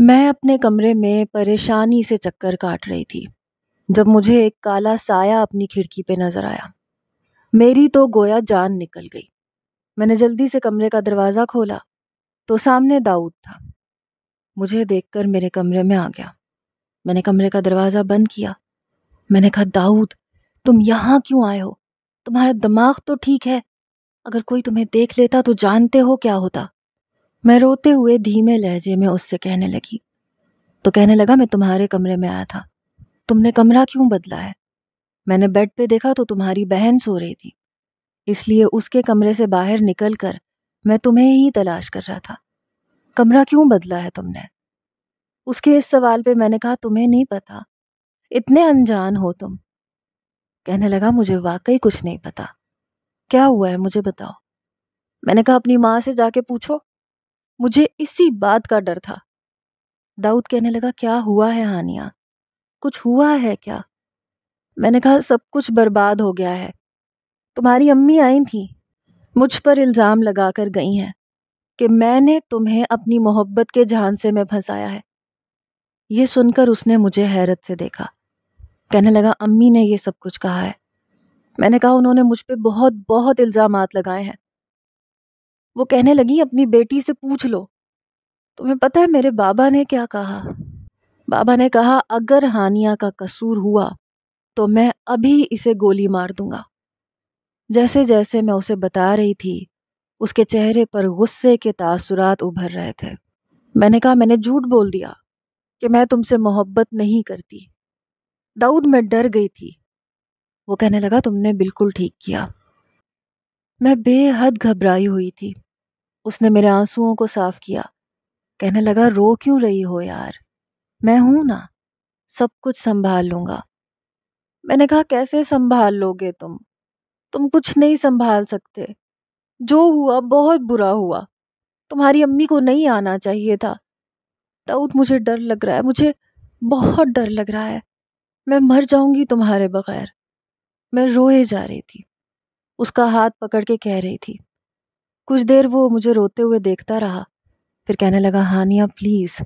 मैं अपने कमरे में परेशानी से चक्कर काट रही थी जब मुझे एक काला साया अपनी खिड़की पे नजर आया मेरी तो गोया जान निकल गई मैंने जल्दी से कमरे का दरवाज़ा खोला तो सामने दाऊद था मुझे देखकर मेरे कमरे में आ गया मैंने कमरे का दरवाज़ा बंद किया मैंने कहा दाऊद तुम यहाँ क्यों आए हो तुम्हारा दिमाग तो ठीक है अगर कोई तुम्हें देख लेता तो जानते हो क्या होता मैं रोते हुए धीमे लहजे में उससे कहने लगी तो कहने लगा मैं तुम्हारे कमरे में आया था तुमने कमरा क्यों बदला है मैंने बेड पे देखा तो तुम्हारी बहन सो रही थी इसलिए उसके कमरे से बाहर निकल कर मैं तुम्हें ही तलाश कर रहा था कमरा क्यों बदला है तुमने उसके इस सवाल पे मैंने कहा तुम्हें नहीं पता इतने अनजान हो तुम कहने लगा मुझे वाकई कुछ नहीं पता क्या हुआ है मुझे बताओ मैंने कहा अपनी माँ से जाके पूछो मुझे इसी बात का डर था दाऊद कहने लगा क्या हुआ है हानिया कुछ हुआ है क्या मैंने कहा सब कुछ बर्बाद हो गया है तुम्हारी अम्मी आई थी मुझ पर इल्ज़ाम लगा कर गई हैं कि मैंने तुम्हें अपनी मोहब्बत के जहान से फंसाया है ये सुनकर उसने मुझे हैरत से देखा कहने लगा अम्मी ने ये सब कुछ कहा है मैंने कहा उन्होंने मुझ पर बहुत बहुत इल्ज़ाम लगाए हैं वो कहने लगी अपनी बेटी से पूछ लो तुम्हें पता है मेरे बाबा ने क्या कहा बाबा ने कहा अगर हानिया का कसूर हुआ तो मैं अभी इसे गोली मार दूंगा जैसे जैसे मैं उसे बता रही थी उसके चेहरे पर गुस्से के तासुरात उभर रहे थे मैंने कहा मैंने झूठ बोल दिया कि मैं तुमसे मोहब्बत नहीं करती दाऊद मैं डर गई थी वो कहने लगा तुमने बिल्कुल ठीक किया मैं बेहद घबराई हुई थी उसने मेरे आंसुओं को साफ किया कहने लगा रो क्यों रही हो यार मैं हूं ना सब कुछ संभाल लूंगा मैंने कहा कैसे संभाल लोगे तुम तुम कुछ नहीं संभाल सकते जो हुआ बहुत बुरा हुआ तुम्हारी अम्मी को नहीं आना चाहिए था दाऊद मुझे डर लग रहा है मुझे बहुत डर लग रहा है मैं मर जाऊंगी तुम्हारे बगैर मैं रोए जा रही थी उसका हाथ पकड़ के कह रही थी कुछ देर वो मुझे रोते हुए देखता रहा फिर कहने लगा हानिया प्लीज़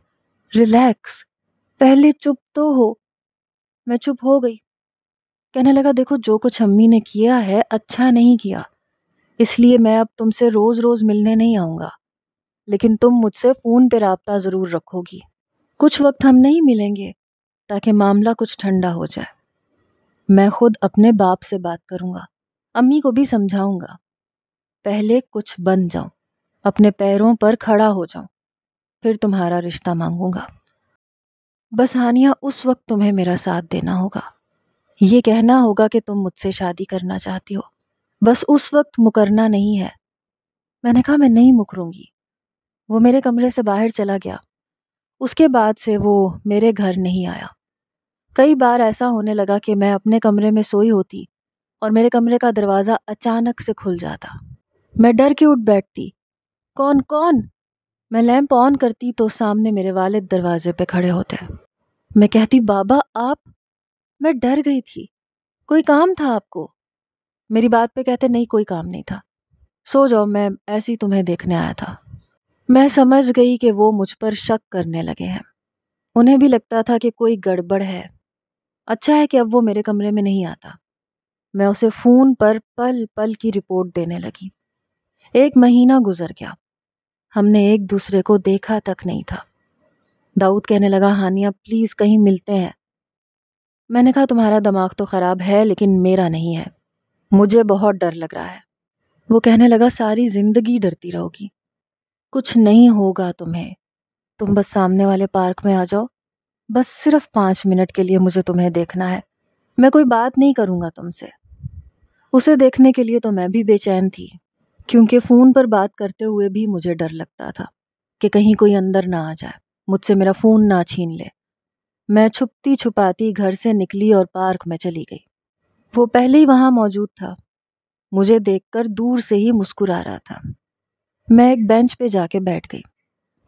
रिलैक्स पहले चुप तो हो मैं चुप हो गई कहने लगा देखो जो कुछ अम्मी ने किया है अच्छा नहीं किया इसलिए मैं अब तुमसे रोज़ रोज़ मिलने नहीं आऊंगा लेकिन तुम मुझसे फ़ोन पर रबता ज़रूर रखोगी कुछ वक्त हम नहीं मिलेंगे ताकि मामला कुछ ठंडा हो जाए मैं खुद अपने बाप से बात करूंगा अम्मी को भी समझाऊंगा पहले कुछ बन जाऊं अपने पैरों पर खड़ा हो जाऊं फिर तुम्हारा रिश्ता मांगूंगा बस हानिया उस वक्त तुम्हें मेरा साथ देना होगा ये कहना होगा कि तुम मुझसे शादी करना चाहती हो बस उस वक्त मुकरना नहीं है मैंने कहा मैं नहीं मुकरूंगी वो मेरे कमरे से बाहर चला गया उसके बाद से वो मेरे घर नहीं आया कई बार ऐसा होने लगा कि मैं अपने कमरे में सोई होती और मेरे कमरे का दरवाज़ा अचानक से खुल जाता मैं डर के उठ बैठती कौन कौन मैं लैंप ऑन करती तो सामने मेरे वालिद दरवाजे पे खड़े होते मैं कहती बाबा आप मैं डर गई थी कोई काम था आपको मेरी बात पे कहते नहीं कोई काम नहीं था सो जाओ मैं ऐसी तुम्हें देखने आया था मैं समझ गई कि वो मुझ पर शक करने लगे हैं उन्हें भी लगता था कि कोई गड़बड़ है अच्छा है कि अब वो मेरे कमरे में नहीं आता मैं उसे फ़ोन पर पल पल की रिपोर्ट देने लगी एक महीना गुजर गया हमने एक दूसरे को देखा तक नहीं था दाऊद कहने लगा हानिया प्लीज़ कहीं मिलते हैं मैंने कहा तुम्हारा दिमाग तो ख़राब है लेकिन मेरा नहीं है मुझे बहुत डर लग रहा है वो कहने लगा सारी ज़िंदगी डरती रहोगी कुछ नहीं होगा तुम्हें तुम बस सामने वाले पार्क में आ जाओ बस सिर्फ पांच मिनट के लिए मुझे तुम्हें देखना है मैं कोई बात नहीं करूँगा तुमसे उसे देखने के लिए तो मैं भी बेचैन थी क्योंकि फ़ोन पर बात करते हुए भी मुझे डर लगता था कि कहीं कोई अंदर ना आ जाए मुझसे मेरा फ़ोन ना छीन ले मैं छुपती छुपाती घर से निकली और पार्क में चली गई वो पहले ही वहाँ मौजूद था मुझे देखकर दूर से ही मुस्कुरा रहा था मैं एक बेंच पे जाके बैठ गई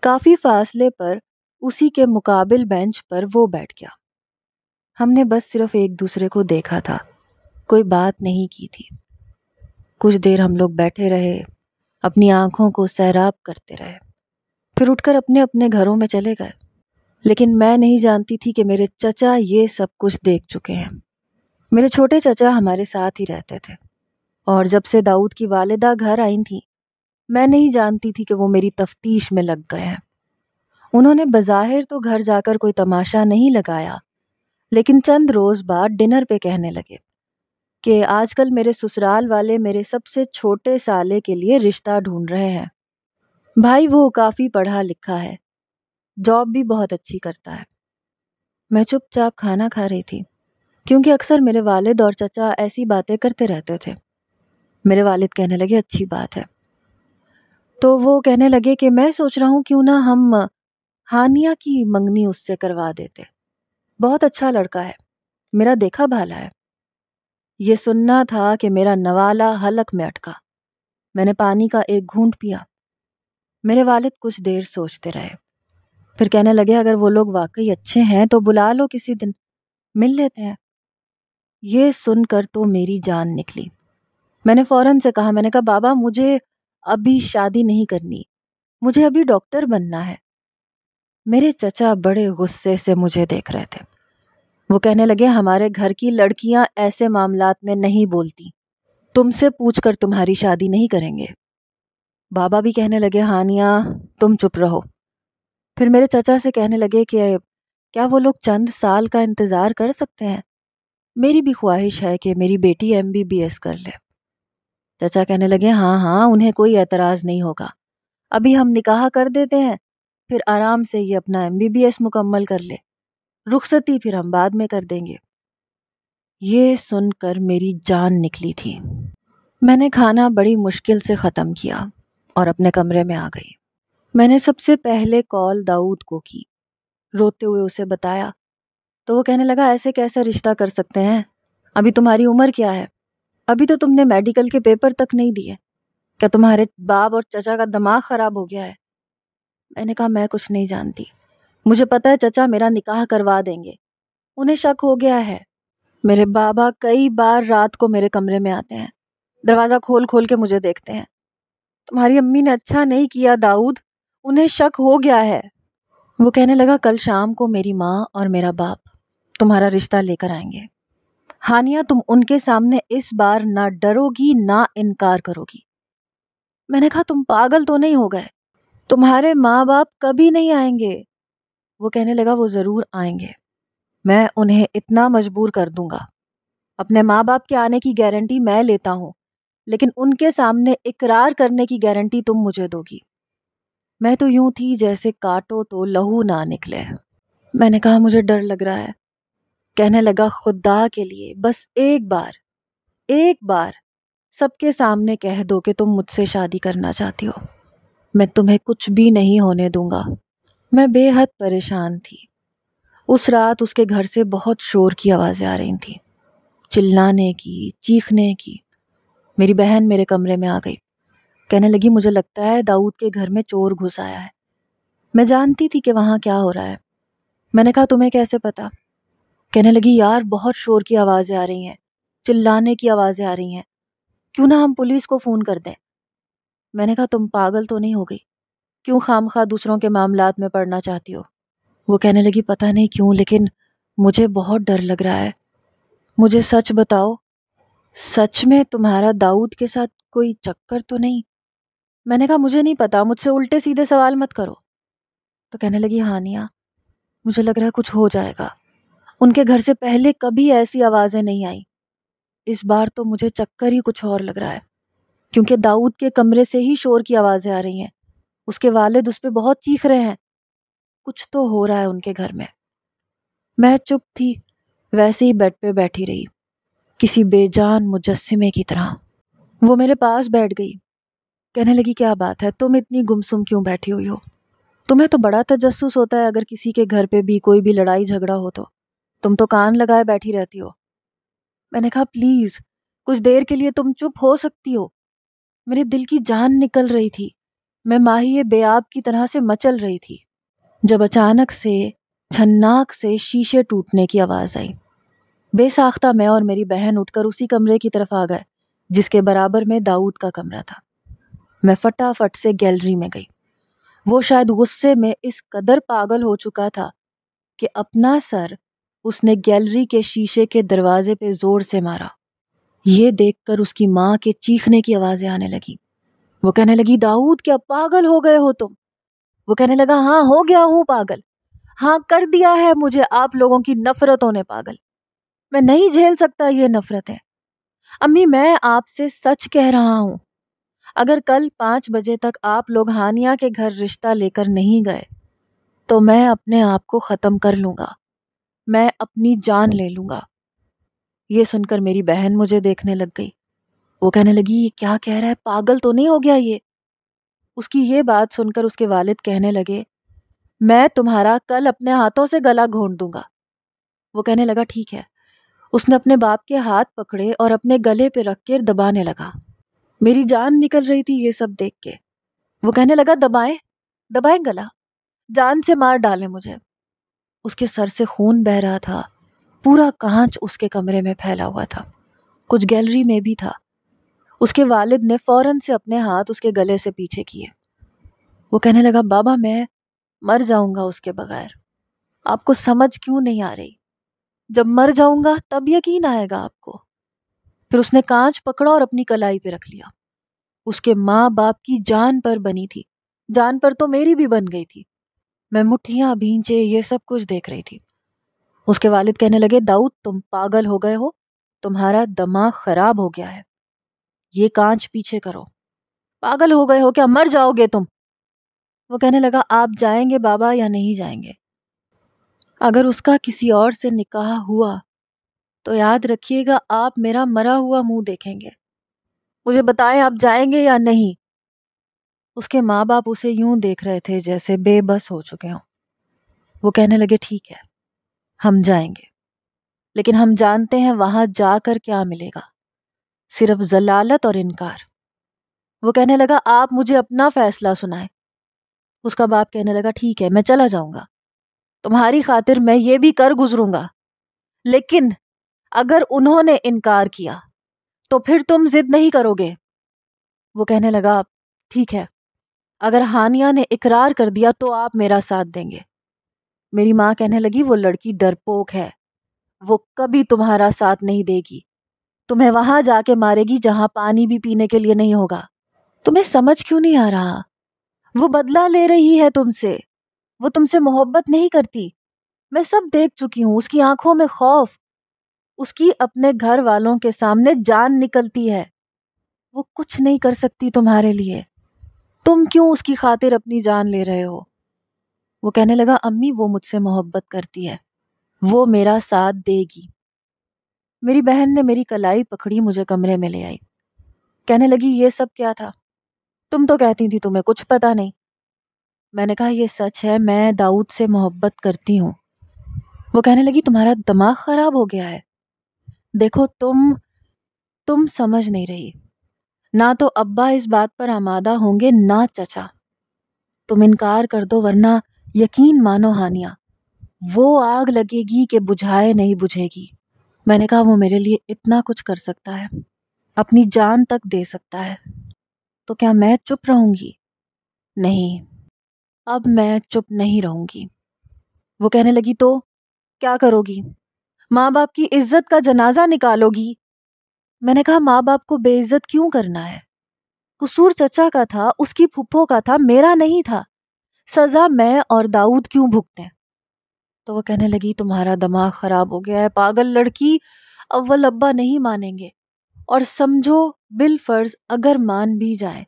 काफ़ी फासले पर उसी के मुकाबल बेंच पर वो बैठ गया हमने बस सिर्फ एक दूसरे को देखा था कोई बात नहीं की थी कुछ देर हम लोग बैठे रहे अपनी आंखों को सैराब करते रहे फिर उठकर अपने अपने घरों में चले गए लेकिन मैं नहीं जानती थी कि मेरे चचा ये सब कुछ देख चुके हैं मेरे छोटे चचा हमारे साथ ही रहते थे और जब से दाऊद की वालिदा घर आई थी मैं नहीं जानती थी कि वो मेरी तफ्तीश में लग गए हैं उन्होंने बज़ाहिर तो घर जाकर कोई तमाशा नहीं लगाया लेकिन चंद रोज़ बाद डिनर पे कहने लगे कि आजकल मेरे ससुराल वाले मेरे सबसे छोटे साले के लिए रिश्ता ढूंढ रहे हैं भाई वो काफ़ी पढ़ा लिखा है जॉब भी बहुत अच्छी करता है मैं चुपचाप खाना खा रही थी क्योंकि अक्सर मेरे वालिद और चचा ऐसी बातें करते रहते थे मेरे वालिद कहने लगे अच्छी बात है तो वो कहने लगे कि मैं सोच रहा हूँ क्यों ना हम हानिया की मंगनी उससे करवा देते बहुत अच्छा लड़का है मेरा देखा भाला है ये सुनना था कि मेरा नवाला हलक में अटका मैंने पानी का एक घूंट पिया मेरे वालिद कुछ देर सोचते रहे फिर कहने लगे अगर वो लोग वाकई अच्छे हैं तो बुला लो किसी दिन मिल लेते हैं ये सुनकर तो मेरी जान निकली मैंने फ़ौरन से कहा मैंने कहा बाबा मुझे अभी शादी नहीं करनी मुझे अभी डॉक्टर बनना है मेरे चचा बड़े गुस्से से मुझे देख रहे थे वो कहने लगे हमारे घर की लड़कियां ऐसे मामलात में नहीं बोलती तुमसे पूछ कर तुम्हारी शादी नहीं करेंगे बाबा भी कहने लगे हानिया तुम चुप रहो फिर मेरे चचा से कहने लगे कि क्या वो लोग चंद साल का इंतज़ार कर सकते हैं मेरी भी ख्वाहिश है कि मेरी बेटी एम बी बी एस कर ले चचा कहने लगे हाँ हाँ उन्हें कोई एतराज़ नहीं होगा अभी हम निकाह कर देते हैं फिर आराम से ये अपना एम बी बी एस मुकम्मल कर ले रुखसती फिर हम बाद में कर देंगे ये सुनकर मेरी जान निकली थी मैंने खाना बड़ी मुश्किल से ख़त्म किया और अपने कमरे में आ गई मैंने सबसे पहले कॉल दाऊद को की रोते हुए उसे बताया तो वो कहने लगा ऐसे कैसे रिश्ता कर सकते हैं अभी तुम्हारी उम्र क्या है अभी तो तुमने मेडिकल के पेपर तक नहीं दिए क्या तुम्हारे बाप और चचा का दिमाग ख़राब हो गया है मैंने कहा मैं कुछ नहीं जानती मुझे पता है चचा मेरा निकाह करवा देंगे उन्हें शक हो गया है मेरे बाबा कई बार रात को मेरे कमरे में आते हैं दरवाज़ा खोल खोल के मुझे देखते हैं तुम्हारी अम्मी ने अच्छा नहीं किया दाऊद उन्हें शक हो गया है वो कहने लगा कल शाम को मेरी माँ और मेरा बाप तुम्हारा रिश्ता लेकर आएंगे हानिया तुम उनके सामने इस बार ना डरोगी ना इनकार करोगी मैंने कहा तुम पागल तो नहीं हो गए तुम्हारे माँ बाप कभी नहीं आएंगे वो कहने लगा वो ज़रूर आएंगे मैं उन्हें इतना मजबूर कर दूंगा अपने माँ बाप के आने की गारंटी मैं लेता हूँ लेकिन उनके सामने इकरार करने की गारंटी तुम मुझे दोगी मैं तो यूं थी जैसे काटो तो लहू ना निकले मैंने कहा मुझे डर लग रहा है कहने लगा खुदा के लिए बस एक बार एक बार सबके सामने कह दो कि तुम मुझसे शादी करना चाहती हो मैं तुम्हें कुछ भी नहीं होने दूंगा मैं बेहद परेशान थी उस रात उसके घर से बहुत शोर की आवाज़ें आ रही थी चिल्लाने की चीखने की मेरी बहन मेरे कमरे में आ गई कहने लगी मुझे लगता है दाऊद के घर में चोर घुस आया है मैं जानती थी कि वहाँ क्या हो रहा है मैंने कहा तुम्हें कैसे पता कहने लगी यार बहुत शोर की आवाज़ें आ रही हैं चिल्लाने की आवाज़ें आ रही हैं क्यों ना हम पुलिस को फ़ोन कर दें मैंने कहा तुम पागल तो नहीं हो गई क्यों खाम खा दूसरों के मामला में पढ़ना चाहती हो वो कहने लगी पता नहीं क्यों लेकिन मुझे बहुत डर लग रहा है मुझे सच बताओ सच में तुम्हारा दाऊद के साथ कोई चक्कर तो नहीं मैंने कहा मुझे नहीं पता मुझसे उल्टे सीधे सवाल मत करो तो कहने लगी हानिया मुझे लग रहा है कुछ हो जाएगा उनके घर से पहले कभी ऐसी आवाज़ें नहीं आई इस बार तो मुझे चक्कर ही कुछ और लग रहा है क्योंकि दाऊद के कमरे से ही शोर की आवाज़ें आ रही हैं उसके वालिद उस पर बहुत चीख रहे हैं कुछ तो हो रहा है उनके घर में मैं चुप थी वैसे ही बेड पे बैठी रही किसी बेजान मुजस्मे की तरह वो मेरे पास बैठ गई कहने लगी क्या बात है तुम इतनी गुमसुम क्यों बैठी हुई हो तुम्हें तो बड़ा तजस्स होता है अगर किसी के घर पे भी कोई भी लड़ाई झगड़ा हो तो तुम तो कान लगाए बैठी रहती हो मैंने कहा प्लीज़ कुछ देर के लिए तुम चुप हो सकती हो मेरे दिल की जान निकल रही थी मैं माहिए बेआब की तरह से मचल रही थी जब अचानक से छन्नाक से शीशे टूटने की आवाज़ आई बेसाख्ता मैं और मेरी बहन उठकर उसी कमरे की तरफ आ गए जिसके बराबर में दाऊद का कमरा था मैं फटाफट से गैलरी में गई वो शायद गुस्से में इस कदर पागल हो चुका था कि अपना सर उसने गैलरी के शीशे के दरवाजे पे जोर से मारा ये देखकर उसकी माँ के चीखने की आवाज़ें आने लगी वो कहने लगी दाऊद क्या पागल हो गए हो तुम वो कहने लगा हाँ हो गया हूँ पागल हाँ कर दिया है मुझे आप लोगों की नफरतों ने पागल मैं नहीं झेल सकता ये नफरत है अम्मी मैं आपसे सच कह रहा हूं अगर कल पांच बजे तक आप लोग हानिया के घर रिश्ता लेकर नहीं गए तो मैं अपने आप को ख़त्म कर लूंगा मैं अपनी जान ले लूंगा ये सुनकर मेरी बहन मुझे देखने लग गई वो कहने लगी ये क्या कह रहा है पागल तो नहीं हो गया ये उसकी ये बात सुनकर उसके वालिद कहने लगे मैं तुम्हारा कल अपने हाथों से गला घोंट दूंगा वो कहने लगा ठीक है उसने अपने बाप के हाथ पकड़े और अपने गले पे रख के दबाने लगा मेरी जान निकल रही थी ये सब देख के वो कहने लगा दबाएं दबाएं गला जान से मार डालें मुझे उसके सर से खून बह रहा था पूरा कांच उसके कमरे में फैला हुआ था कुछ गैलरी में भी था उसके वालिद ने फ़ौरन से अपने हाथ उसके गले से पीछे किए वो कहने लगा बाबा मैं मर जाऊंगा उसके बगैर आपको समझ क्यों नहीं आ रही जब मर जाऊंगा तब यकीन आएगा आपको फिर उसने कांच पकड़ा और अपनी कलाई पे रख लिया उसके माँ बाप की जान पर बनी थी जान पर तो मेरी भी बन गई थी मैं मुठियां भींचे ये सब कुछ देख रही थी उसके वालिद कहने लगे दाऊद तुम पागल हो गए हो तुम्हारा दिमाग खराब हो गया है ये कांच पीछे करो पागल हो गए हो क्या मर जाओगे तुम वो कहने लगा आप जाएंगे बाबा या नहीं जाएंगे अगर उसका किसी और से निकाह हुआ तो याद रखिएगा आप मेरा मरा हुआ मुंह देखेंगे मुझे बताएं आप जाएंगे या नहीं उसके माँ बाप उसे यूं देख रहे थे जैसे बेबस हो चुके हों वो कहने लगे ठीक है हम जाएंगे लेकिन हम जानते हैं वहां जाकर क्या मिलेगा सिर्फ जलालत और इनकार वो कहने लगा आप मुझे अपना फैसला सुनाए उसका बाप कहने लगा ठीक है मैं चला जाऊंगा तुम्हारी खातिर मैं ये भी कर गुजरूंगा लेकिन अगर उन्होंने इनकार किया तो फिर तुम जिद नहीं करोगे वो कहने लगा ठीक है अगर हानिया ने इकरार कर दिया तो आप मेरा साथ देंगे मेरी माँ कहने लगी वो लड़की डरपोक है वो कभी तुम्हारा साथ नहीं देगी तुम्हें वहां जाके मारेगी जहां पानी भी पीने के लिए नहीं होगा तुम्हें समझ क्यों नहीं आ रहा वो बदला ले रही है तुमसे वो तुमसे मोहब्बत नहीं करती मैं सब देख चुकी हूं उसकी आंखों में खौफ उसकी अपने घर वालों के सामने जान निकलती है वो कुछ नहीं कर सकती तुम्हारे लिए तुम क्यों उसकी खातिर अपनी जान ले रहे हो वो कहने लगा अम्मी वो मुझसे मोहब्बत करती है वो मेरा साथ देगी मेरी बहन ने मेरी कलाई पकड़ी मुझे कमरे में ले आई कहने लगी ये सब क्या था तुम तो कहती थी तुम्हें कुछ पता नहीं मैंने कहा यह सच है मैं दाऊद से मोहब्बत करती हूँ वो कहने लगी तुम्हारा दिमाग खराब हो गया है देखो तुम तुम समझ नहीं रही ना तो अब्बा इस बात पर आमादा होंगे ना चचा तुम इनकार कर दो वरना यकीन मानो हानिया वो आग लगेगी कि बुझाए नहीं बुझेगी मैंने कहा वो मेरे लिए इतना कुछ कर सकता है अपनी जान तक दे सकता है तो क्या मैं चुप रहूंगी नहीं अब मैं चुप नहीं रहूंगी वो कहने लगी तो क्या करोगी माँ बाप की इज्जत का जनाजा निकालोगी मैंने कहा माँ बाप को बेइज्जत क्यों करना है कसूर चचा का था उसकी फुप्पो का था मेरा नहीं था सजा मैं और दाऊद क्यों भुगतें तो वह कहने लगी तुम्हारा दिमाग ख़राब हो गया है पागल लड़की अव्वल अब्बा नहीं मानेंगे और समझो बिल फर्ज अगर मान भी जाए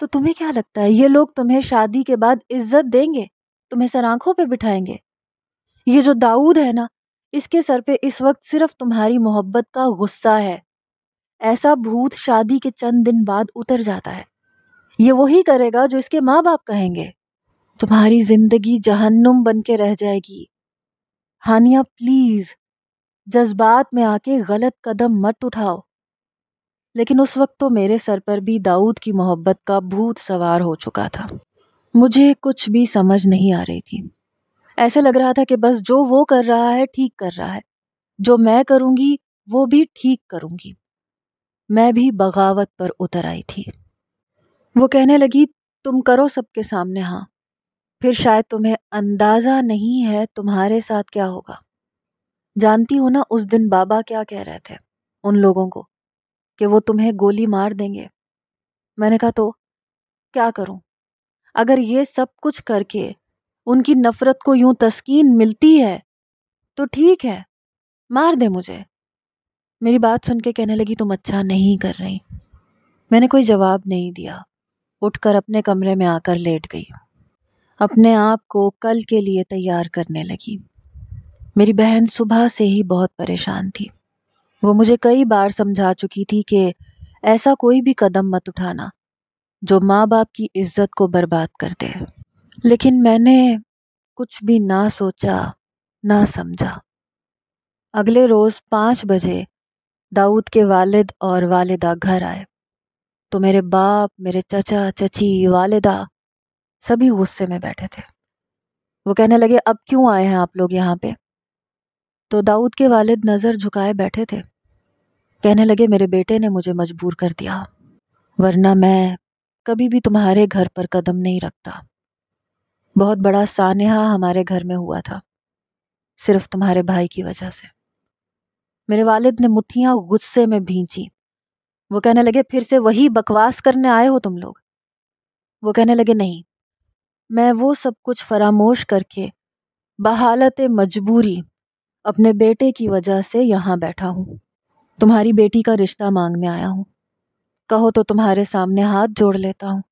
तो तुम्हें क्या लगता है ये लोग तुम्हें शादी के बाद इज्जत देंगे तुम्हें सर आंखों पर बिठाएंगे ये जो दाऊद है ना इसके सर पे इस वक्त सिर्फ तुम्हारी मोहब्बत का गुस्सा है ऐसा भूत शादी के चंद दिन बाद उतर जाता है ये वही करेगा जो इसके माँ बाप कहेंगे तुम्हारी जिंदगी जहन्नुम बन के रह जाएगी हानिया प्लीज जज्बात में आके गलत कदम मत उठाओ लेकिन उस वक्त तो मेरे सर पर भी दाऊद की मोहब्बत का भूत सवार हो चुका था मुझे कुछ भी समझ नहीं आ रही थी ऐसे लग रहा था कि बस जो वो कर रहा है ठीक कर रहा है जो मैं करूँगी वो भी ठीक करूँगी मैं भी बगावत पर उतर आई थी वो कहने लगी तुम करो सबके सामने हाँ फिर शायद तुम्हें अंदाज़ा नहीं है तुम्हारे साथ क्या होगा जानती हो ना उस दिन बाबा क्या कह रहे थे उन लोगों को कि वो तुम्हें गोली मार देंगे मैंने कहा तो क्या करूं अगर ये सब कुछ करके उनकी नफ़रत को यूं तस्कीन मिलती है तो ठीक है मार दे मुझे मेरी बात सुन के कहने लगी तुम अच्छा नहीं कर रही मैंने कोई जवाब नहीं दिया उठकर अपने कमरे में आकर लेट गई अपने आप को कल के लिए तैयार करने लगी मेरी बहन सुबह से ही बहुत परेशान थी वो मुझे कई बार समझा चुकी थी कि ऐसा कोई भी कदम मत उठाना जो माँ बाप की इज्जत को बर्बाद कर दे लेकिन मैंने कुछ भी ना सोचा ना समझा अगले रोज़ पाँच बजे दाऊद के वालिद और वालिदा घर आए तो मेरे बाप मेरे चचा चची वालिदा सभी गुस्से में बैठे थे वो कहने लगे अब क्यों आए हैं आप लोग यहाँ पे तो दाऊद के वालिद नज़र झुकाए बैठे थे कहने लगे मेरे बेटे ने मुझे मजबूर कर दिया वरना मैं कभी भी तुम्हारे घर पर कदम नहीं रखता बहुत बड़ा सानहा हमारे घर में हुआ था सिर्फ तुम्हारे भाई की वजह से मेरे वालिद ने मुठ्ठियाँ गुस्से में भींची वो कहने लगे फिर से वही बकवास करने आए हो तुम लोग वो कहने लगे नहीं मैं वो सब कुछ फरामोश करके बहालत मजबूरी अपने बेटे की वजह से यहाँ बैठा हूँ तुम्हारी बेटी का रिश्ता मांगने आया हूँ कहो तो तुम्हारे सामने हाथ जोड़ लेता हूँ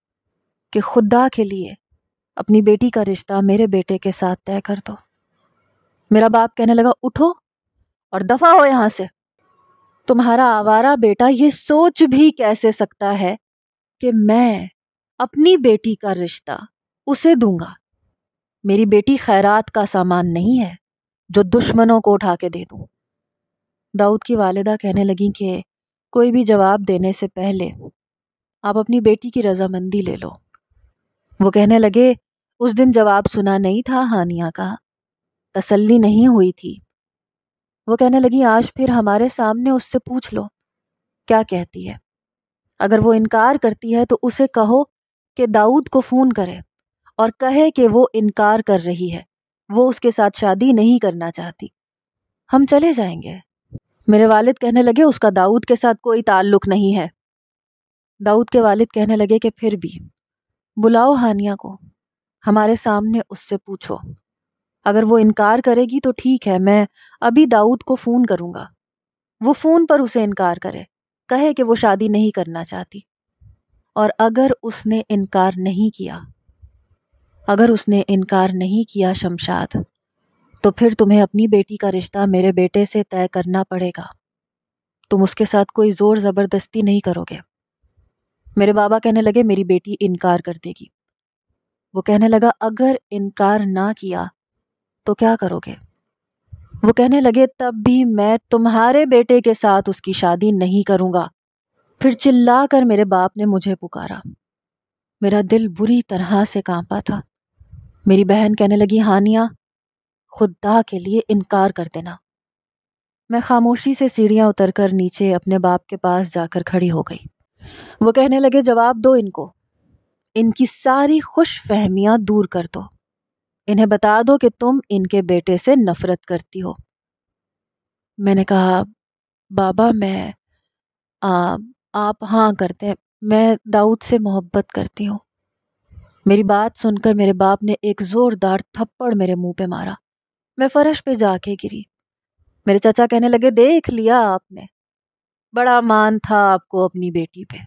कि खुदा के लिए अपनी बेटी का रिश्ता मेरे बेटे के साथ तय कर दो मेरा बाप कहने लगा उठो और दफा हो यहाँ से तुम्हारा आवारा बेटा ये सोच भी कैसे सकता है कि मैं अपनी बेटी का रिश्ता उसे दूंगा मेरी बेटी खैरात का सामान नहीं है जो दुश्मनों को उठा के दे दूं दाऊद की वालिदा कहने लगी कि कोई भी जवाब देने से पहले आप अपनी बेटी की रजामंदी ले लो वो कहने लगे उस दिन जवाब सुना नहीं था हानिया का तसल्ली नहीं हुई थी वो कहने लगी आज फिर हमारे सामने उससे पूछ लो क्या कहती है अगर वो इनकार करती है तो उसे कहो कि दाऊद को फ़ोन करे और कहे कि वो इनकार कर रही है वो उसके साथ शादी नहीं करना चाहती हम चले जाएंगे मेरे वालिद कहने लगे उसका दाऊद के साथ कोई ताल्लुक नहीं है दाऊद के वालिद कहने लगे कि फिर भी बुलाओ हानिया को हमारे सामने उससे पूछो अगर वो इनकार करेगी तो ठीक है मैं अभी दाऊद को फ़ोन करूँगा वो फ़ोन पर उसे इनकार करे कहे कि वो शादी नहीं करना चाहती और अगर उसने इनकार नहीं किया अगर उसने इनकार नहीं किया शमशाद तो फिर तुम्हें अपनी बेटी का रिश्ता मेरे बेटे से तय करना पड़ेगा तुम उसके साथ कोई ज़ोर ज़बरदस्ती नहीं करोगे मेरे बाबा कहने लगे मेरी बेटी इनकार कर देगी वो कहने लगा अगर इनकार ना किया तो क्या करोगे वो कहने लगे तब भी मैं तुम्हारे बेटे के साथ उसकी शादी नहीं करूँगा फिर चिल्ला कर मेरे बाप ने मुझे पुकारा मेरा दिल बुरी तरह से कांपा था मेरी बहन कहने लगी हानिया खुदा के लिए इनकार कर देना मैं खामोशी से सीढ़ियाँ उतरकर नीचे अपने बाप के पास जाकर खड़ी हो गई वो कहने लगे जवाब दो इनको इनकी सारी खुश फहमियाँ दूर कर दो इन्हें बता दो कि तुम इनके बेटे से नफरत करती हो मैंने कहा बाबा मैं आ, आप हाँ करते हैं मैं दाऊद से मोहब्बत करती हूँ मेरी बात सुनकर मेरे बाप ने एक जोरदार थप्पड़ मेरे मुंह पे मारा मैं फर्श पे जाके गिरी मेरे चाचा कहने लगे देख लिया आपने बड़ा मान था आपको अपनी बेटी पे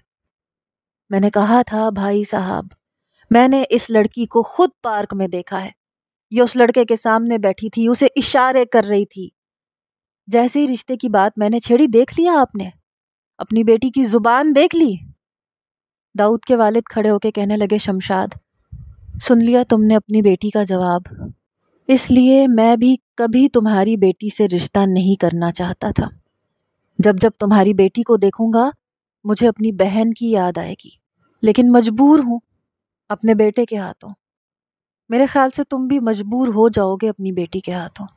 मैंने कहा था भाई साहब मैंने इस लड़की को खुद पार्क में देखा है ये उस लड़के के सामने बैठी थी उसे इशारे कर रही थी जैसे ही रिश्ते की बात मैंने छेड़ी देख लिया आपने अपनी बेटी की जुबान देख ली दाऊद के वालिद खड़े होके कहने लगे शमशाद सुन लिया तुमने अपनी बेटी का जवाब इसलिए मैं भी कभी तुम्हारी बेटी से रिश्ता नहीं करना चाहता था जब जब तुम्हारी बेटी को देखूंगा मुझे अपनी बहन की याद आएगी लेकिन मजबूर हूँ अपने बेटे के हाथों मेरे ख्याल से तुम भी मजबूर हो जाओगे अपनी बेटी के हाथों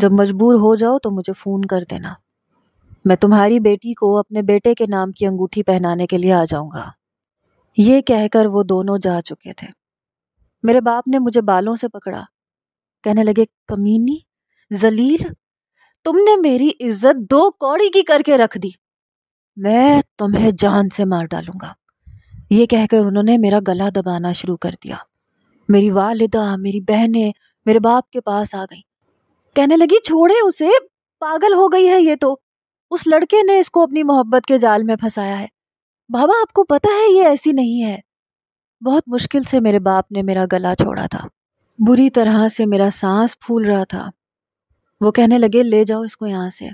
जब मजबूर हो जाओ तो मुझे फ़ोन कर देना मैं तुम्हारी बेटी को अपने बेटे के नाम की अंगूठी पहनाने के लिए आ जाऊंगा ये कहकर वो दोनों जा चुके थे मेरे बाप ने मुझे बालों से पकड़ा कहने लगे कमीनी जलील तुमने मेरी इज्जत दो कौड़ी की करके रख दी मैं तुम्हें जान से मार डालूंगा ये कहकर उन्होंने मेरा गला दबाना शुरू कर दिया मेरी वालिदा मेरी बहनें मेरे बाप के पास आ गई कहने लगी छोड़े उसे पागल हो गई है ये तो उस लड़के ने इसको अपनी मोहब्बत के जाल में फंसाया है बाबा आपको पता है ये ऐसी नहीं है बहुत मुश्किल से मेरे बाप ने मेरा गला छोड़ा था बुरी तरह से मेरा सांस फूल रहा था वो कहने लगे ले जाओ इसको यहाँ से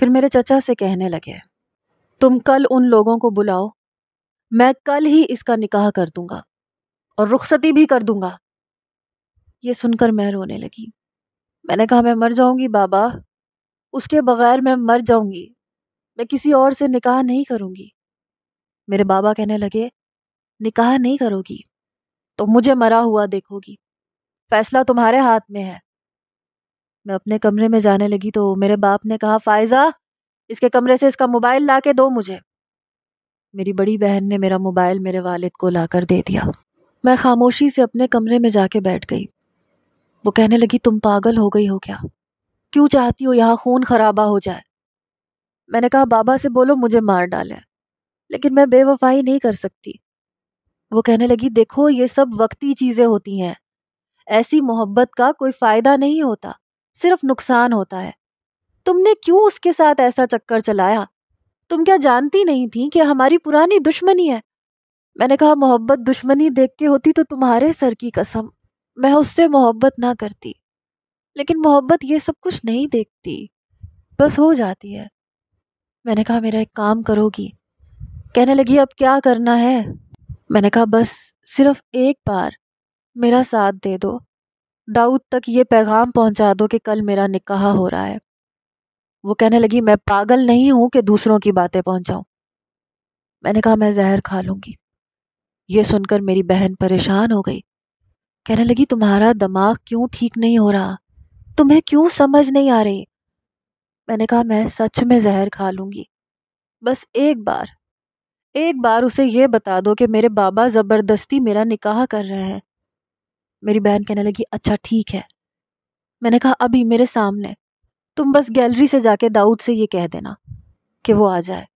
फिर मेरे चचा से कहने लगे तुम कल उन लोगों को बुलाओ मैं कल ही इसका निकाह कर दूंगा और रुखसती भी कर दूंगा ये सुनकर मैं रोने लगी मैंने कहा मैं मर जाऊंगी बाबा उसके बगैर मैं मर जाऊंगी मैं किसी और से निकाह नहीं करूंगी मेरे बाबा कहने लगे निकाह नहीं करोगी तो मुझे मरा हुआ देखोगी फैसला तुम्हारे हाथ में है मैं अपने कमरे में जाने लगी तो मेरे बाप ने कहा फायजा इसके कमरे से इसका मोबाइल ला के दो मुझे मेरी बड़ी बहन ने मेरा मोबाइल मेरे वालिद को लाकर दे दिया मैं खामोशी से अपने कमरे में जाके बैठ गई वो कहने लगी तुम पागल हो गई हो क्या क्यों चाहती हो यहाँ खून खराबा हो जाए मैंने कहा बाबा से बोलो मुझे मार डाले लेकिन मैं बेवफाई नहीं कर सकती वो कहने लगी देखो ये सब वक्ती चीजें होती हैं ऐसी मोहब्बत का कोई फायदा नहीं होता सिर्फ नुकसान होता है तुमने क्यों उसके साथ ऐसा चक्कर चलाया तुम क्या जानती नहीं थी कि हमारी पुरानी दुश्मनी है मैंने कहा मोहब्बत दुश्मनी देख के होती तो तुम्हारे सर की कसम मैं उससे मोहब्बत ना करती लेकिन मोहब्बत ये सब कुछ नहीं देखती बस हो जाती है मैंने कहा मेरा एक काम करोगी कहने लगी अब क्या करना है मैंने कहा बस सिर्फ एक बार मेरा साथ दे दो दाऊद तक ये पैगाम पहुंचा दो कि कल मेरा निकाह हो रहा है वो कहने लगी मैं पागल नहीं हूं कि दूसरों की बातें पहुंचाऊं मैंने कहा मैं जहर खा लूंगी ये सुनकर मेरी बहन परेशान हो गई कहने लगी तुम्हारा दिमाग क्यों ठीक नहीं हो रहा तुम्हें क्यों समझ नहीं आ रही मैंने कहा मैं सच में जहर खा लूंगी बस एक बार एक बार उसे यह बता दो कि मेरे बाबा ज़बरदस्ती मेरा निकाह कर रहे हैं मेरी बहन कहने लगी अच्छा ठीक है मैंने कहा अभी मेरे सामने तुम बस गैलरी से जाके दाऊद से ये कह देना कि वो आ जाए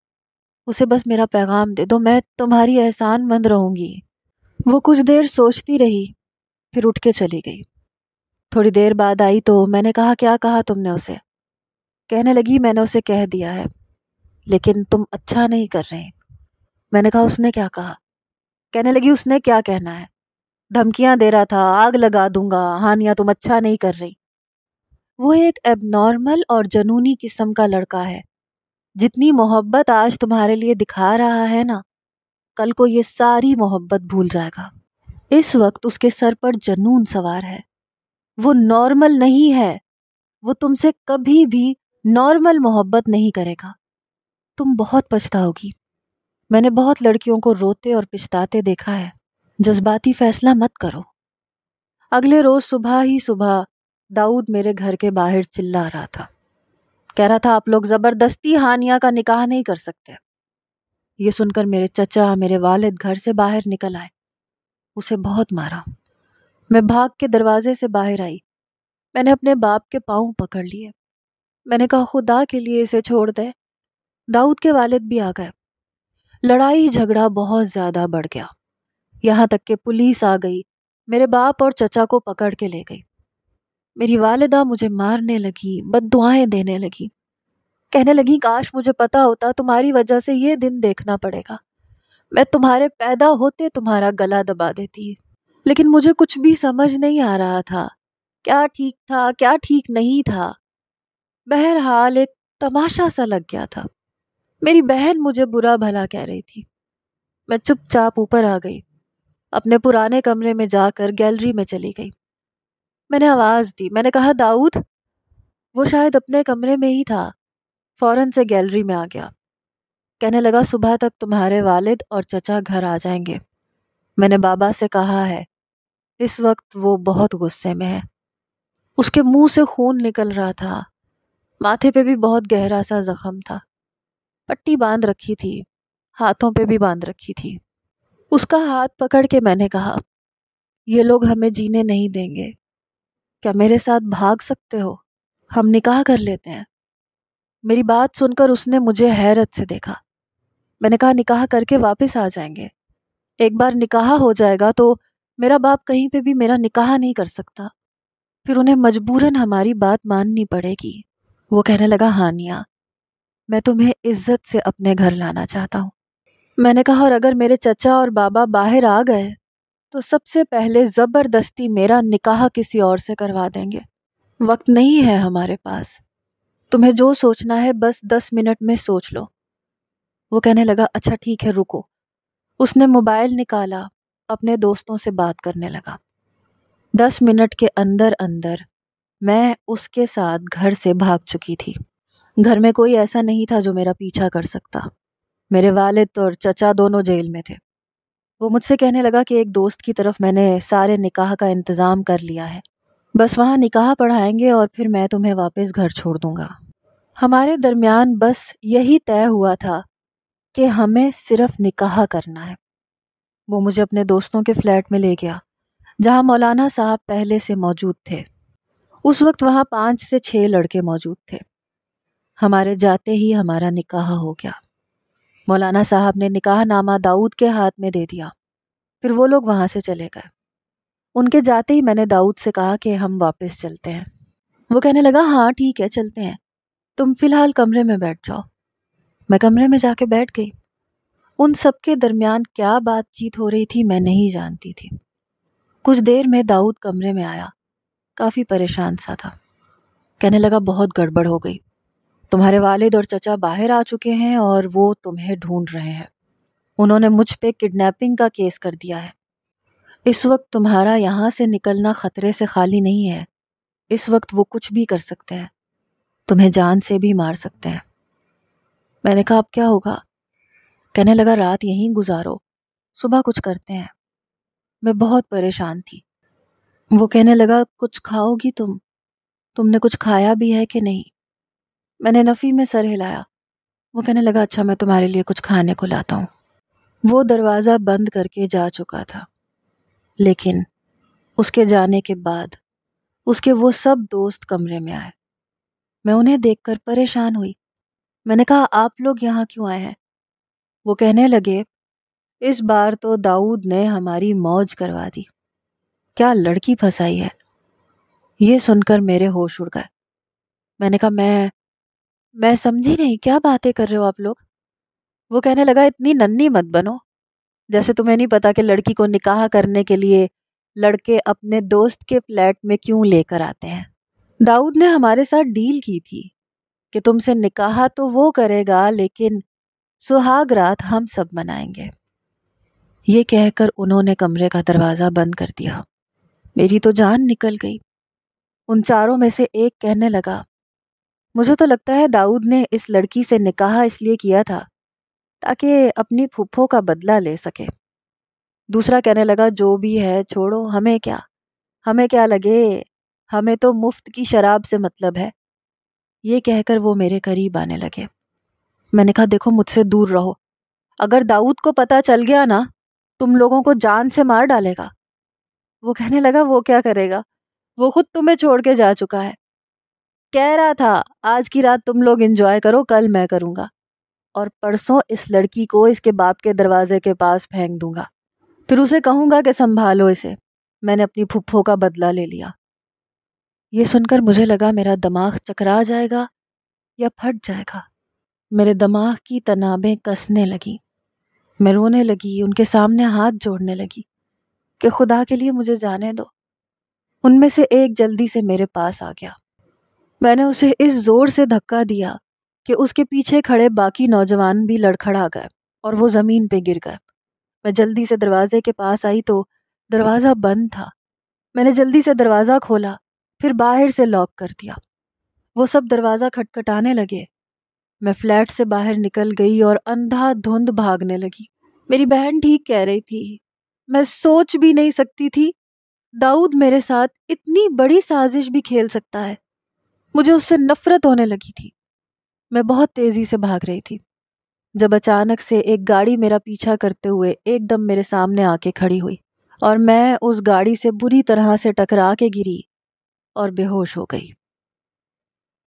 उसे बस मेरा पैगाम दे दो मैं तुम्हारी एहसान मंद रहूँगी वो कुछ देर सोचती रही फिर उठ के चली गई थोड़ी देर बाद आई तो मैंने कहा क्या कहा तुमने उसे कहने लगी मैंने उसे कह दिया है लेकिन तुम अच्छा नहीं कर रहे मैंने कहा उसने क्या कहा कहने लगी उसने क्या कहना है धमकियां दे रहा था आग लगा दूंगा हानिया तुम अच्छा नहीं कर रही वो एक एबनॉर्मल और जनूनी किस्म का लड़का है जितनी मोहब्बत आज तुम्हारे लिए दिखा रहा है ना कल को ये सारी मोहब्बत भूल जाएगा इस वक्त उसके सर पर जनून सवार है वो नॉर्मल नहीं है वो तुमसे कभी भी नॉर्मल मोहब्बत नहीं करेगा तुम बहुत पछताओगी मैंने बहुत लड़कियों को रोते और पिछताते देखा है जज्बाती फैसला मत करो अगले रोज सुबह ही सुबह दाऊद मेरे घर के बाहर चिल्ला रहा था कह रहा था आप लोग ज़बरदस्ती हानिया का निकाह नहीं कर सकते ये सुनकर मेरे चचा मेरे वालिद घर से बाहर निकल आए उसे बहुत मारा मैं भाग के दरवाजे से बाहर आई मैंने अपने बाप के पाँव पकड़ लिए मैंने कहा खुदा के लिए इसे छोड़ दे दाऊद के वालिद भी आ गए लड़ाई झगड़ा बहुत ज़्यादा बढ़ गया यहाँ तक कि पुलिस आ गई मेरे बाप और चचा को पकड़ के ले गई मेरी वालदा मुझे मारने लगी बददुआएं देने लगी कहने लगी काश मुझे पता होता तुम्हारी वजह से ये दिन देखना पड़ेगा मैं तुम्हारे पैदा होते तुम्हारा गला दबा देती लेकिन मुझे कुछ भी समझ नहीं आ रहा था क्या ठीक था क्या ठीक नहीं था बहरहाल एक तमाशा सा लग गया था मेरी बहन मुझे बुरा भला कह रही थी मैं चुपचाप ऊपर आ गई अपने पुराने कमरे में जाकर गैलरी में चली गई मैंने आवाज़ दी मैंने कहा दाऊद वो शायद अपने कमरे में ही था फ़ौरन से गैलरी में आ गया कहने लगा सुबह तक तुम्हारे वालिद और चचा घर आ जाएंगे मैंने बाबा से कहा है इस वक्त वो बहुत गुस्से में है उसके मुंह से खून निकल रहा था माथे पे भी बहुत गहरा सा जख्म था पट्टी बांध रखी थी हाथों पे भी बांध रखी थी उसका हाथ पकड़ के मैंने कहा ये लोग हमें जीने नहीं देंगे क्या मेरे साथ भाग सकते हो हम निकाह कर लेते हैं मेरी बात सुनकर उसने मुझे हैरत से देखा मैंने कहा निकाह करके वापस आ जाएंगे एक बार निकाह हो जाएगा तो मेरा बाप कहीं पे भी मेरा निकाह नहीं कर सकता फिर उन्हें मजबूरन हमारी बात माननी पड़ेगी वो कहने लगा हानिया मैं तुम्हें इज्जत से अपने घर लाना चाहता हूँ मैंने कहा और अगर मेरे चचा और बाबा बाहर आ गए तो सबसे पहले ज़बरदस्ती मेरा निकाह किसी और से करवा देंगे वक्त नहीं है हमारे पास तुम्हें जो सोचना है बस दस मिनट में सोच लो वो कहने लगा अच्छा ठीक है रुको उसने मोबाइल निकाला अपने दोस्तों से बात करने लगा दस मिनट के अंदर अंदर मैं उसके साथ घर से भाग चुकी थी घर में कोई ऐसा नहीं था जो मेरा पीछा कर सकता मेरे वालिद और चचा दोनों जेल में थे वो मुझसे कहने लगा कि एक दोस्त की तरफ मैंने सारे निकाह का इंतज़ाम कर लिया है बस वहाँ निकाह पढ़ाएंगे और फिर मैं तुम्हें वापस घर छोड़ दूँगा हमारे दरमियान बस यही तय हुआ था कि हमें सिर्फ निकाह करना है वो मुझे अपने दोस्तों के फ्लैट में ले गया जहाँ मौलाना साहब पहले से मौजूद थे उस वक्त वहाँ पाँच से छः लड़के मौजूद थे हमारे जाते ही हमारा निकाह हो गया मौलाना साहब ने निकाह नामा दाऊद के हाथ में दे दिया फिर वो लोग वहाँ से चले गए उनके जाते ही मैंने दाऊद से कहा कि हम वापस चलते हैं वो कहने लगा हाँ ठीक है चलते हैं तुम फिलहाल कमरे में बैठ जाओ मैं कमरे में जाके बैठ गई उन सब के दरमियान क्या बातचीत हो रही थी मैं नहीं जानती थी कुछ देर में दाऊद कमरे में आया काफ़ी परेशान सा था कहने लगा बहुत गड़बड़ हो गई तुम्हारे वालिद और चचा बाहर आ चुके हैं और वो तुम्हें ढूंढ रहे हैं उन्होंने मुझ पे किडनैपिंग का केस कर दिया है इस वक्त तुम्हारा यहाँ से निकलना ख़तरे से खाली नहीं है इस वक्त वो कुछ भी कर सकते हैं तुम्हें जान से भी मार सकते हैं मैंने कहा अब क्या होगा कहने लगा रात यहीं गुजारो सुबह कुछ करते हैं मैं बहुत परेशान थी वो कहने लगा कुछ खाओगी तुम तुमने कुछ खाया भी है कि नहीं मैंने नफ़ी में सर हिलाया वो कहने लगा अच्छा मैं तुम्हारे लिए कुछ खाने को लाता हूँ वो दरवाज़ा बंद करके जा चुका था लेकिन उसके जाने के बाद उसके वो सब दोस्त कमरे में आए मैं उन्हें देखकर परेशान हुई मैंने कहा आप लोग यहाँ क्यों आए हैं वो कहने लगे इस बार तो दाऊद ने हमारी मौज करवा दी क्या लड़की फंसाई है ये सुनकर मेरे होश उड़ गए मैंने कहा मैं मैं समझी नहीं क्या बातें कर रहे हो आप लोग वो कहने लगा इतनी नन्नी मत बनो जैसे तुम्हें नहीं पता कि लड़की को निकाह करने के लिए लड़के अपने दोस्त के फ्लैट में क्यों लेकर आते हैं दाऊद ने हमारे साथ डील की थी कि तुमसे निकाह तो वो करेगा लेकिन सुहाग रात हम सब मनाएंगे ये कहकर उन्होंने कमरे का दरवाज़ा बंद कर दिया मेरी तो जान निकल गई उन चारों में से एक कहने लगा मुझे तो लगता है दाऊद ने इस लड़की से निकाह इसलिए किया था ताकि अपनी फूफों का बदला ले सके दूसरा कहने लगा जो भी है छोड़ो हमें क्या हमें क्या लगे हमें तो मुफ्त की शराब से मतलब है ये कहकर वो मेरे करीब आने लगे मैंने कहा देखो मुझसे दूर रहो अगर दाऊद को पता चल गया ना तुम लोगों को जान से मार डालेगा वो कहने लगा वो क्या करेगा वो खुद तुम्हें छोड़ के जा चुका है कह रहा था आज की रात तुम लोग इंजॉय करो कल मैं करूँगा और परसों इस लड़की को इसके बाप के दरवाजे के पास फेंक दूंगा फिर उसे कहूँगा कि संभालो इसे मैंने अपनी फुफ्फो का बदला ले लिया ये सुनकर मुझे लगा मेरा दिमाग चकरा जाएगा या फट जाएगा मेरे दिमाग की तनाबें कसने लगी मैं रोने लगी उनके सामने हाथ जोड़ने लगी कि खुदा के लिए मुझे जाने दो उनमें से एक जल्दी से मेरे पास आ गया मैंने उसे इस जोर से धक्का दिया कि उसके पीछे खड़े बाकी नौजवान भी लड़खड़ा गए और वो ज़मीन पे गिर गए मैं जल्दी से दरवाजे के पास आई तो दरवाज़ा बंद था मैंने जल्दी से दरवाज़ा खोला फिर बाहर से लॉक कर दिया वो सब दरवाज़ा खटखटाने लगे मैं फ्लैट से बाहर निकल गई और अंधा धुंध भागने लगी मेरी बहन ठीक कह रही थी मैं सोच भी नहीं सकती थी दाऊद मेरे साथ इतनी बड़ी साजिश भी खेल सकता है मुझे उससे नफरत होने लगी थी मैं बहुत तेज़ी से भाग रही थी जब अचानक से एक गाड़ी मेरा पीछा करते हुए एकदम मेरे सामने आके खड़ी हुई और मैं उस गाड़ी से बुरी तरह से टकरा के गिरी और बेहोश हो गई